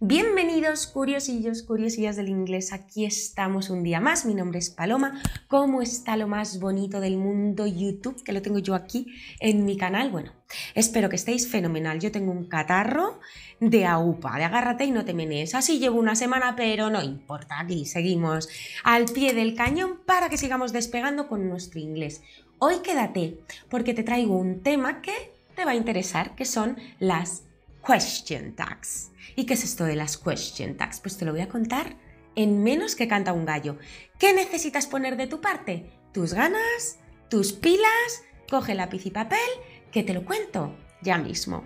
Bienvenidos curiosillos, curiosillas del inglés, aquí estamos un día más, mi nombre es Paloma, ¿cómo está lo más bonito del mundo YouTube? Que lo tengo yo aquí en mi canal, bueno, espero que estéis fenomenal, yo tengo un catarro de aupa, de agárrate y no te menes, así llevo una semana, pero no importa, aquí seguimos al pie del cañón para que sigamos despegando con nuestro inglés. Hoy quédate, porque te traigo un tema que te va a interesar, que son las question Tags. ¿Y qué es esto de las question Tags? Pues te lo voy a contar en menos que canta un gallo. ¿Qué necesitas poner de tu parte? Tus ganas, tus pilas, coge lápiz y papel, que te lo cuento ya mismo.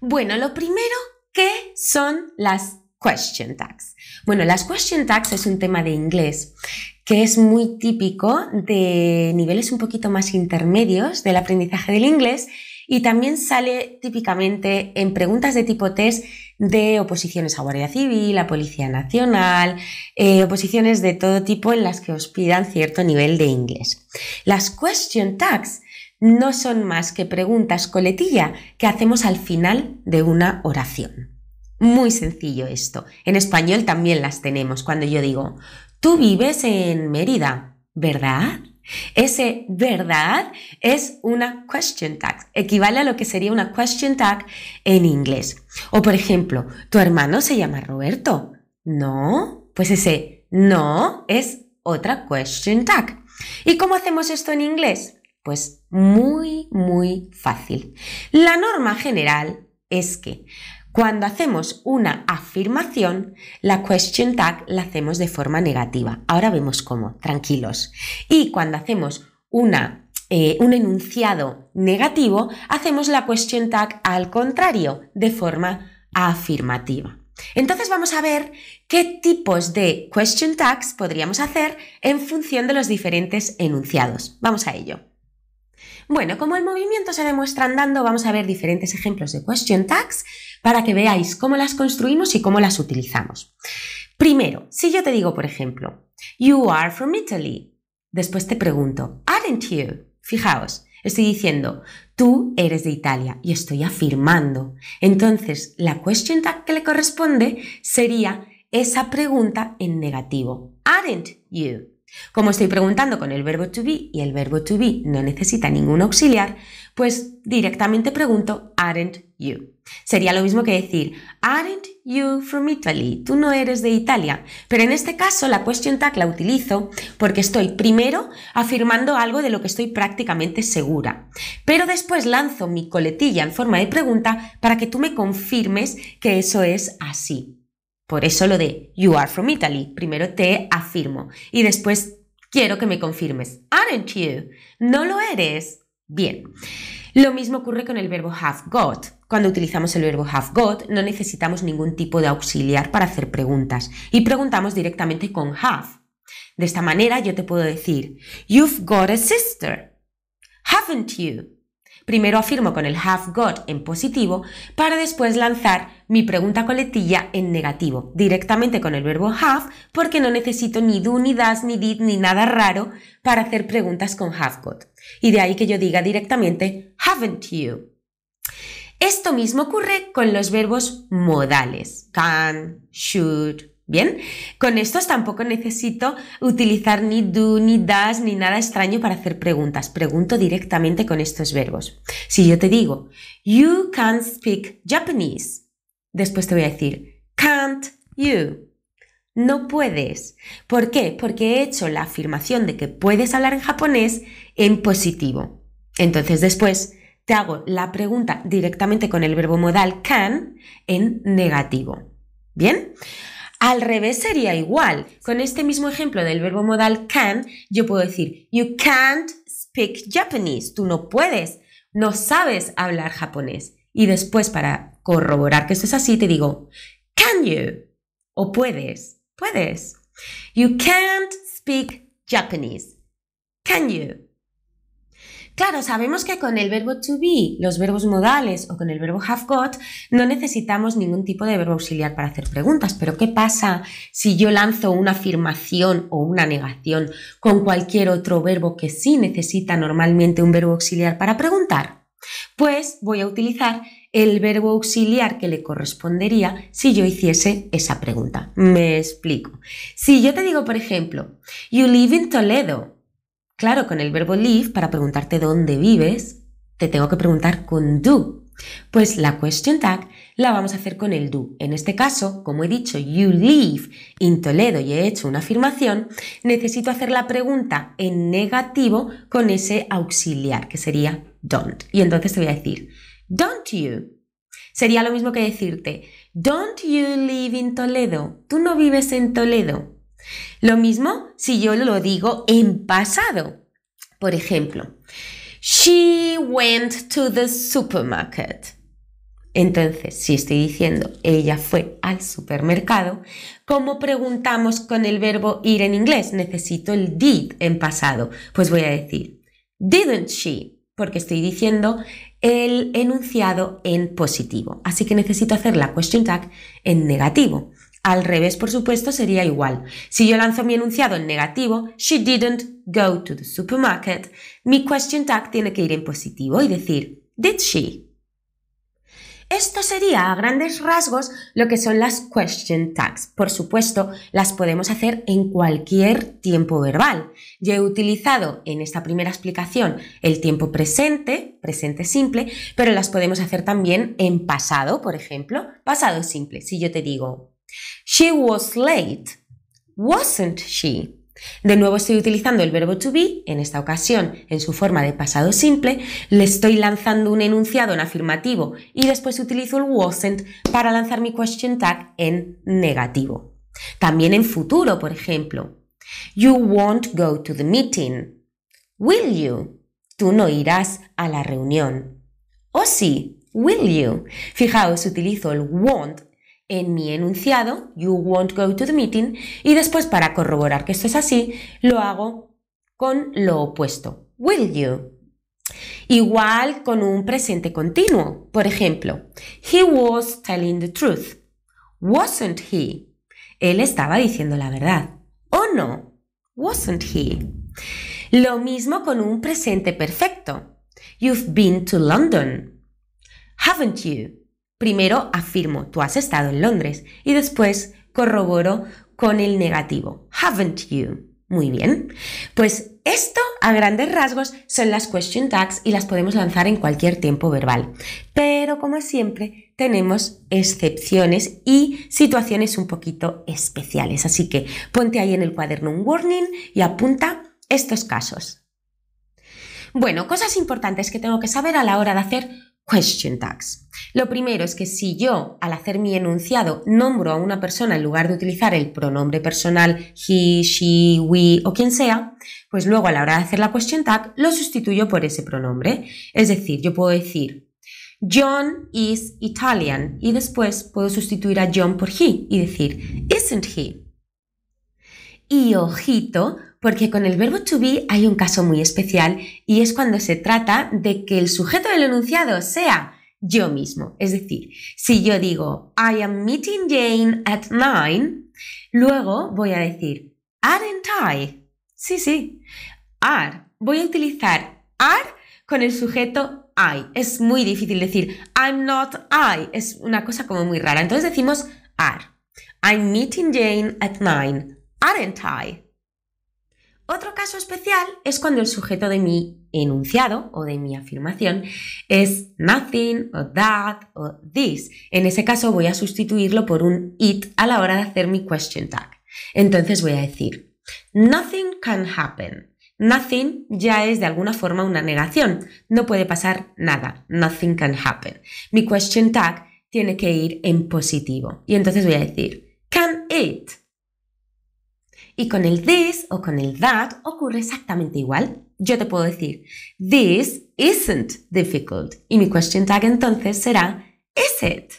Bueno, lo primero, ¿qué son las Question tags. Bueno, las question tags es un tema de inglés que es muy típico de niveles un poquito más intermedios del aprendizaje del inglés y también sale típicamente en preguntas de tipo test de oposiciones a Guardia Civil, a Policía Nacional, eh, oposiciones de todo tipo en las que os pidan cierto nivel de inglés. Las question tags no son más que preguntas coletilla que hacemos al final de una oración. Muy sencillo esto. En español también las tenemos. Cuando yo digo, tú vives en Mérida, ¿verdad? Ese verdad es una question tag, equivale a lo que sería una question tag en inglés. O por ejemplo, tu hermano se llama Roberto. No, pues ese no es otra question tag. ¿Y cómo hacemos esto en inglés? Pues muy, muy fácil. La norma general es que cuando hacemos una afirmación, la question tag la hacemos de forma negativa. Ahora vemos cómo, tranquilos. Y cuando hacemos una, eh, un enunciado negativo, hacemos la question tag al contrario, de forma afirmativa. Entonces vamos a ver qué tipos de question tags podríamos hacer en función de los diferentes enunciados. Vamos a ello. Bueno, como el movimiento se demuestra andando, vamos a ver diferentes ejemplos de question tags para que veáis cómo las construimos y cómo las utilizamos. Primero, si yo te digo, por ejemplo, You are from Italy, después te pregunto, Aren't you? Fijaos, estoy diciendo, tú eres de Italia y estoy afirmando. Entonces, la question tag que le corresponde sería esa pregunta en negativo, Aren't you? Como estoy preguntando con el verbo to be y el verbo to be no necesita ningún auxiliar, pues directamente pregunto aren't you. Sería lo mismo que decir aren't you from Italy, tú no eres de Italia. Pero en este caso la question tag la utilizo porque estoy primero afirmando algo de lo que estoy prácticamente segura. Pero después lanzo mi coletilla en forma de pregunta para que tú me confirmes que eso es así. Por eso lo de You are from Italy. Primero te afirmo y después quiero que me confirmes. Aren't you? No lo eres. Bien. Lo mismo ocurre con el verbo have got. Cuando utilizamos el verbo have got, no necesitamos ningún tipo de auxiliar para hacer preguntas y preguntamos directamente con have. De esta manera yo te puedo decir, You've got a sister, haven't you? Primero afirmo con el have got en positivo para después lanzar mi pregunta coletilla en negativo, directamente con el verbo have, porque no necesito ni do, ni das, ni did, ni nada raro para hacer preguntas con have got. Y de ahí que yo diga directamente haven't you. Esto mismo ocurre con los verbos modales, can, should, Bien, con estos tampoco necesito utilizar ni do, ni das, ni nada extraño para hacer preguntas. Pregunto directamente con estos verbos. Si yo te digo, you can't speak Japanese, después te voy a decir, can't you? No puedes. ¿Por qué? Porque he hecho la afirmación de que puedes hablar en japonés en positivo. Entonces después te hago la pregunta directamente con el verbo modal can en negativo. ¿Bien? Al revés sería igual. Con este mismo ejemplo del verbo modal can, yo puedo decir, you can't speak Japanese. Tú no puedes, no sabes hablar japonés. Y después, para corroborar que esto es así, te digo, can you? O puedes, puedes. You can't speak Japanese. Can you? Claro, sabemos que con el verbo to be, los verbos modales o con el verbo have got, no necesitamos ningún tipo de verbo auxiliar para hacer preguntas, pero ¿qué pasa si yo lanzo una afirmación o una negación con cualquier otro verbo que sí necesita normalmente un verbo auxiliar para preguntar? Pues voy a utilizar el verbo auxiliar que le correspondería si yo hiciese esa pregunta. Me explico. Si yo te digo, por ejemplo, you live in Toledo, Claro, con el verbo live, para preguntarte dónde vives, te tengo que preguntar con do. Pues la question tag la vamos a hacer con el do. En este caso, como he dicho, you live in Toledo y he hecho una afirmación, necesito hacer la pregunta en negativo con ese auxiliar, que sería don't. Y entonces te voy a decir, don't you. Sería lo mismo que decirte, don't you live in Toledo. Tú no vives en Toledo. Lo mismo si yo lo digo en pasado. Por ejemplo, she went to the supermarket. Entonces, si estoy diciendo ella fue al supermercado, ¿cómo preguntamos con el verbo ir en inglés? Necesito el did en pasado. Pues voy a decir, didn't she? Porque estoy diciendo el enunciado en positivo. Así que necesito hacer la question tag en negativo. Al revés, por supuesto, sería igual. Si yo lanzo mi enunciado en negativo, she didn't go to the supermarket, mi question tag tiene que ir en positivo y decir, did she? Esto sería a grandes rasgos lo que son las question tags. Por supuesto, las podemos hacer en cualquier tiempo verbal. Yo he utilizado en esta primera explicación el tiempo presente, presente simple, pero las podemos hacer también en pasado, por ejemplo, pasado simple. Si yo te digo, She was late, wasn't she? De nuevo estoy utilizando el verbo to be, en esta ocasión en su forma de pasado simple, le estoy lanzando un enunciado en afirmativo y después utilizo el wasn't para lanzar mi question tag en negativo. También en futuro, por ejemplo. You won't go to the meeting. Will you? Tú no irás a la reunión. O oh, sí, will you? Fijaos, utilizo el won't en mi enunciado, you won't go to the meeting, y después para corroborar que esto es así, lo hago con lo opuesto, will you. Igual con un presente continuo. Por ejemplo, he was telling the truth. Wasn't he? Él estaba diciendo la verdad. ¿O no? Wasn't he? Lo mismo con un presente perfecto. You've been to London. Haven't you? Primero afirmo, tú has estado en Londres y después corroboro con el negativo, haven't you? Muy bien. Pues esto, a grandes rasgos, son las question tags y las podemos lanzar en cualquier tiempo verbal. Pero, como siempre, tenemos excepciones y situaciones un poquito especiales. Así que ponte ahí en el cuaderno un warning y apunta estos casos. Bueno, cosas importantes que tengo que saber a la hora de hacer question tags. Lo primero es que si yo, al hacer mi enunciado, nombro a una persona en lugar de utilizar el pronombre personal he, she, we o quien sea, pues luego a la hora de hacer la question tag lo sustituyo por ese pronombre. Es decir, yo puedo decir John is Italian y después puedo sustituir a John por he y decir isn't he. Y ojito, porque con el verbo to be hay un caso muy especial y es cuando se trata de que el sujeto del enunciado sea yo mismo. Es decir, si yo digo I am meeting Jane at nine, luego voy a decir aren't I? Sí, sí. Are. Voy a utilizar are con el sujeto I. Es muy difícil decir I'm not I. Es una cosa como muy rara. Entonces decimos are. I'm meeting Jane at nine, Aren't I? Otro caso especial es cuando el sujeto de mi enunciado o de mi afirmación es nothing or that or this. En ese caso voy a sustituirlo por un it a la hora de hacer mi question tag. Entonces voy a decir, nothing can happen. Nothing ya es de alguna forma una negación. No puede pasar nada. Nothing can happen. Mi question tag tiene que ir en positivo. Y entonces voy a decir, can it? Y con el this o con el that ocurre exactamente igual. Yo te puedo decir, this isn't difficult. Y mi question tag entonces será, is it?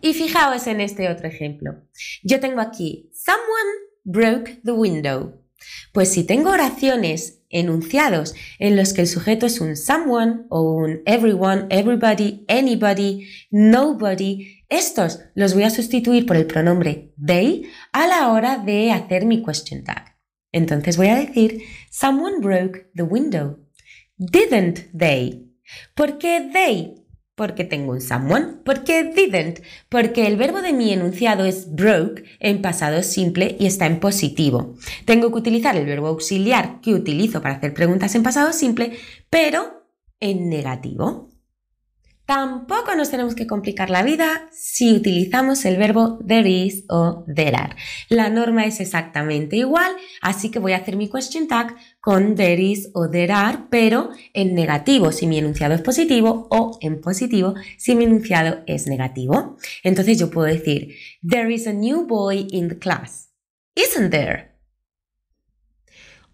Y fijaos en este otro ejemplo. Yo tengo aquí, someone broke the window. Pues si tengo oraciones enunciados en los que el sujeto es un someone o un everyone, everybody, anybody, nobody, estos los voy a sustituir por el pronombre they a la hora de hacer mi question tag. Entonces voy a decir, someone broke the window. Didn't they? ¿Por qué they? Porque tengo un someone. ¿Por qué didn't? Porque el verbo de mi enunciado es broke en pasado simple y está en positivo. Tengo que utilizar el verbo auxiliar que utilizo para hacer preguntas en pasado simple, pero en negativo. Tampoco nos tenemos que complicar la vida si utilizamos el verbo there is o there are. La norma es exactamente igual, así que voy a hacer mi question tag con there is o there are, pero en negativo si mi enunciado es positivo o en positivo si mi enunciado es negativo. Entonces yo puedo decir, there is a new boy in the class. Isn't there?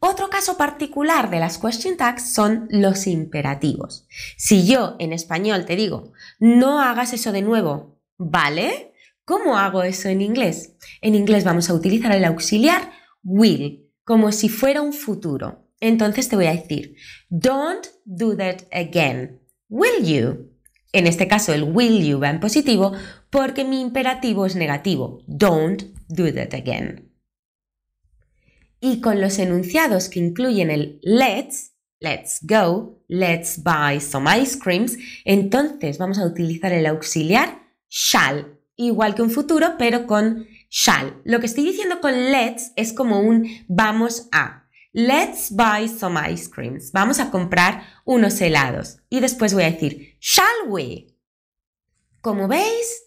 Otro caso particular de las question tags son los imperativos. Si yo en español te digo, no hagas eso de nuevo, ¿vale? ¿Cómo hago eso en inglés? En inglés vamos a utilizar el auxiliar will, como si fuera un futuro. Entonces te voy a decir, don't do that again. Will you? En este caso el will you va en positivo porque mi imperativo es negativo. Don't do that again y con los enunciados que incluyen el let's, let's go, let's buy some ice creams, entonces vamos a utilizar el auxiliar shall, igual que un futuro, pero con shall. Lo que estoy diciendo con let's es como un vamos a. Let's buy some ice creams. Vamos a comprar unos helados. Y después voy a decir, shall we? Como veis,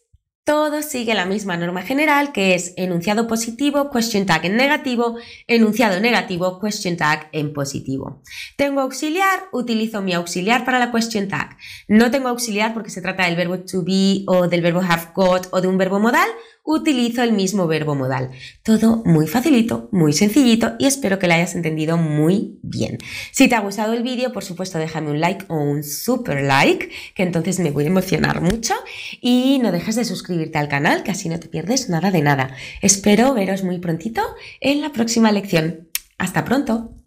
todo sigue la misma norma general que es enunciado positivo, question tag en negativo, enunciado negativo, question tag en positivo. Tengo auxiliar, utilizo mi auxiliar para la question tag. No tengo auxiliar porque se trata del verbo to be o del verbo have got o de un verbo modal, utilizo el mismo verbo modal. Todo muy facilito, muy sencillito y espero que lo hayas entendido muy bien. Si te ha gustado el vídeo, por supuesto déjame un like o un super like, que entonces me voy a emocionar mucho y no dejes de suscribirte al canal, que así no te pierdes nada de nada. Espero veros muy prontito en la próxima lección. Hasta pronto.